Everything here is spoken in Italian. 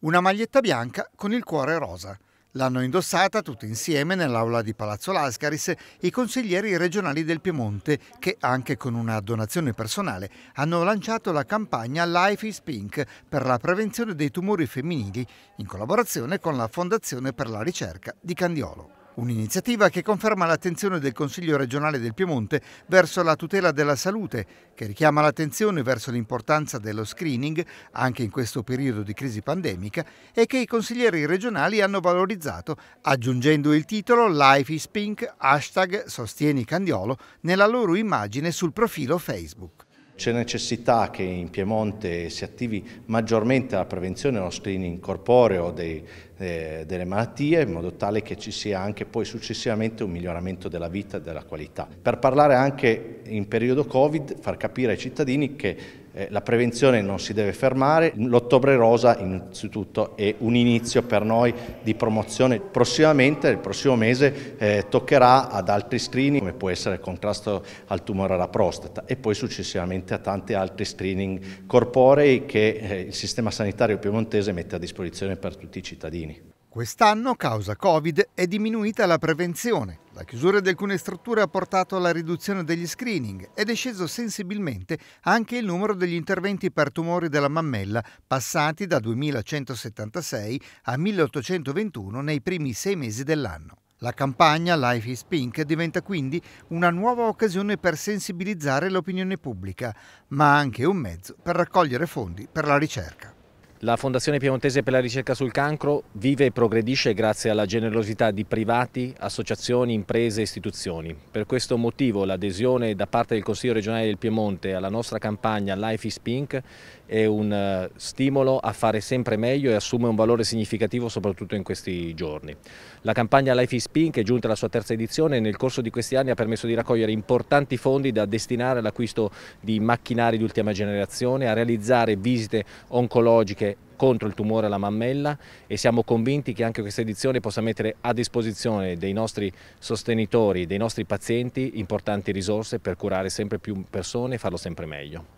Una maglietta bianca con il cuore rosa. L'hanno indossata tutti insieme nell'aula di Palazzo Lascaris i consiglieri regionali del Piemonte che, anche con una donazione personale, hanno lanciato la campagna Life is Pink per la prevenzione dei tumori femminili in collaborazione con la Fondazione per la ricerca di Candiolo. Un'iniziativa che conferma l'attenzione del Consiglio regionale del Piemonte verso la tutela della salute, che richiama l'attenzione verso l'importanza dello screening anche in questo periodo di crisi pandemica e che i consiglieri regionali hanno valorizzato aggiungendo il titolo Life is Pink hashtag Sostieni Candiolo nella loro immagine sul profilo Facebook. C'è necessità che in Piemonte si attivi maggiormente la prevenzione lo screening corporeo dei, eh, delle malattie in modo tale che ci sia anche poi successivamente un miglioramento della vita e della qualità. Per parlare anche in periodo Covid, far capire ai cittadini che eh, la prevenzione non si deve fermare, l'Ottobre Rosa innanzitutto è un inizio per noi di promozione. Prossimamente, il prossimo mese, eh, toccherà ad altri screening come può essere il contrasto al tumore alla prostata e poi successivamente a tanti altri screening corporei che eh, il sistema sanitario piemontese mette a disposizione per tutti i cittadini. Quest'anno, causa Covid, è diminuita la prevenzione. La chiusura di alcune strutture ha portato alla riduzione degli screening ed è sceso sensibilmente anche il numero degli interventi per tumori della mammella, passati da 2176 a 1821 nei primi sei mesi dell'anno. La campagna Life is Pink diventa quindi una nuova occasione per sensibilizzare l'opinione pubblica, ma anche un mezzo per raccogliere fondi per la ricerca. La Fondazione Piemontese per la ricerca sul cancro vive e progredisce grazie alla generosità di privati, associazioni, imprese e istituzioni. Per questo motivo l'adesione da parte del Consiglio regionale del Piemonte alla nostra campagna Life is Pink è un eh, stimolo a fare sempre meglio e assume un valore significativo soprattutto in questi giorni. La campagna Life is Pink è giunta alla sua terza edizione e nel corso di questi anni ha permesso di raccogliere importanti fondi da destinare all'acquisto di macchinari di ultima generazione, a realizzare visite oncologiche contro il tumore alla mammella e siamo convinti che anche questa edizione possa mettere a disposizione dei nostri sostenitori, dei nostri pazienti importanti risorse per curare sempre più persone e farlo sempre meglio.